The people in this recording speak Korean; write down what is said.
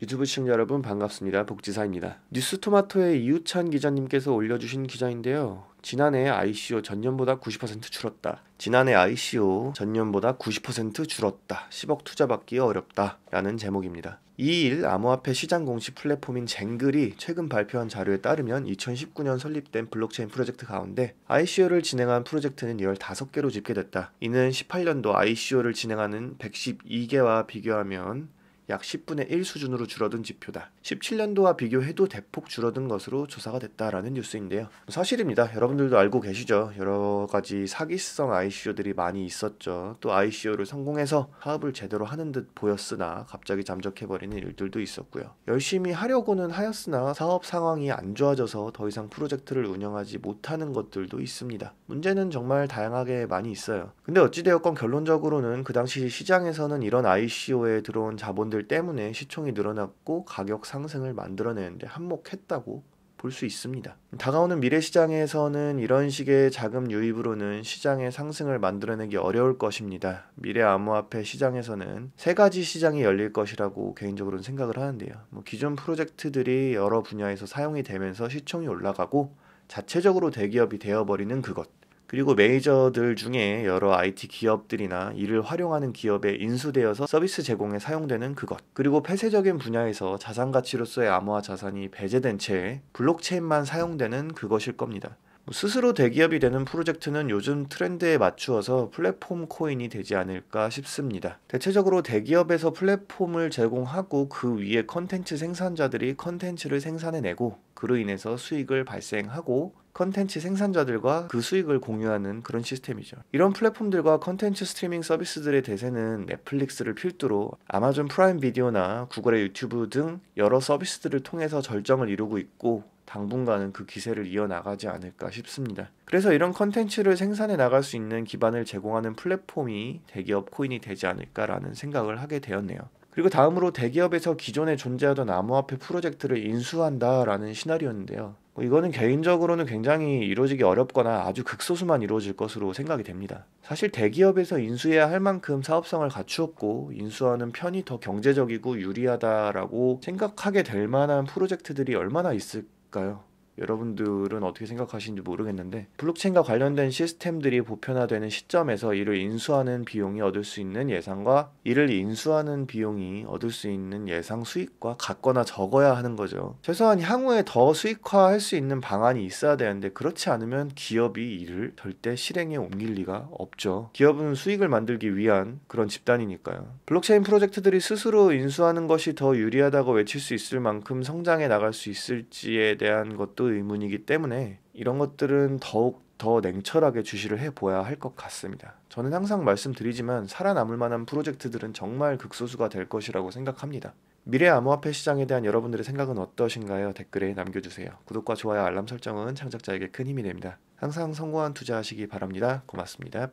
유튜브 시청자 여러분 반갑습니다. 복지사입니다. 뉴스토마토의 이우찬 기자님께서 올려주신 기자인데요 지난해 ICO 전년보다 90% 줄었다. 지난해 ICO 전년보다 90% 줄었다. 10억 투자받기 어렵다. 라는 제목입니다. 2일 암호화폐 시장 공시 플랫폼인 젠글이 최근 발표한 자료에 따르면 2019년 설립된 블록체인 프로젝트 가운데 ICO를 진행한 프로젝트는 15개로 집계됐다. 이는 18년도 ICO를 진행하는 112개와 비교하면 약 10분의 1 수준으로 줄어든 지표다. 17년도와 비교해도 대폭 줄어든 것으로 조사가 됐다라는 뉴스인데요. 사실입니다. 여러분들도 알고 계시죠. 여러 가지 사기성 ICO들이 많이 있었죠. 또 ICO를 성공해서 사업을 제대로 하는 듯 보였으나 갑자기 잠적해버리는 일들도 있었고요. 열심히 하려고는 하였으나 사업 상황이 안 좋아져서 더 이상 프로젝트를 운영하지 못하는 것들도 있습니다. 문제는 정말 다양하게 많이 있어요. 근데 어찌되었건 결론적으로는 그 당시 시장에서는 이런 ICO에 들어온 자본들 제들 때문에 시총이 늘어났고 가격 상승을 만들어내는데 한몫했다고 볼 수 있습니다. 다가오는 미래 시장에서는 이런 식의 자금 유입으로는 시장의 상승을 만들어내기 어려울 것입니다. 미래 암호화폐 시장에서는 세 가지 시장이 열릴 것이라고 개인적으로는 생각을 하는데요. 뭐 기존 프로젝트들이 여러 분야에서 사용이 되면서 시총이 올라가고 자체적으로 대기업이 되어버리는 그것. 그리고 메이저들 중에 여러 IT 기업들이나 이를 활용하는 기업에 인수되어서 서비스 제공에 사용되는 그것. 그리고 폐쇄적인 분야에서 자산 가치로서의 암호화 자산이 배제된 채 블록체인만 사용되는 그것일 겁니다. 뭐 스스로 대기업이 되는 프로젝트는 요즘 트렌드에 맞추어서 플랫폼 코인이 되지 않을까 싶습니다. 대체적으로 대기업에서 플랫폼을 제공하고 그 위에 컨텐츠 생산자들이 컨텐츠를 생산해내고 그로 인해서 수익을 발생하고 컨텐츠 생산자들과 그 수익을 공유하는 그런 시스템이죠. 이런 플랫폼들과 컨텐츠 스트리밍 서비스들의 대세는 넷플릭스를 필두로 아마존 프라임 비디오나 구글의 유튜브 등 여러 서비스들을 통해서 절정을 이루고 있고 당분간은 그 기세를 이어나가지 않을까 싶습니다. 그래서 이런 컨텐츠를 생산해 나갈 수 있는 기반을 제공하는 플랫폼이 대기업 코인이 되지 않을까라는 생각을 하게 되었네요. 그리고 다음으로 대기업에서 기존에 존재하던 암호화폐 프로젝트를 인수한다라는 시나리오인데요. 뭐 이거는 개인적으로는 굉장히 이루어지기 어렵거나 아주 극소수만 이루어질 것으로 생각이 됩니다. 사실 대기업에서 인수해야 할 만큼 사업성을 갖추었고 인수하는 편이 더 경제적이고 유리하다라고 생각하게 될 만한 프로젝트들이 얼마나 있을까요? 여러분들은 어떻게 생각하시는지 모르겠는데 블록체인과 관련된 시스템들이 보편화되는 시점에서 이를 인수하는 비용이 얻을 수 있는 예상과 이를 인수하는 비용이 얻을 수 있는 예상 수익과 같거나 적어야 하는 거죠. 최소한 향후에 더 수익화할 수 있는 방안이 있어야 되는데 그렇지 않으면 기업이 이를 절대 실행에 옮길 리가 없죠. 기업은 수익을 만들기 위한 그런 집단이니까요. 블록체인 프로젝트들이 스스로 인수하는 것이 더 유리하다고 외칠 수 있을 만큼 성장해 나갈 수 있을지에 대한 것도 의문이기 때문에 이런 것들은 더욱 더 냉철하게 주시를 해 보아야 할 것 같습니다. 저는 항상 말씀드리지만 살아남을 만한 프로젝트들은 정말 극소수가 될 것이라고 생각합니다. 미래 암호화폐 시장에 대한 여러분들의 생각은 어떠신가요? 댓글에 남겨주세요. 구독과 좋아요, 알람 설정은 창작자에게 큰 힘이 됩니다. 항상 성공한 투자하시기 바랍니다. 고맙습니다.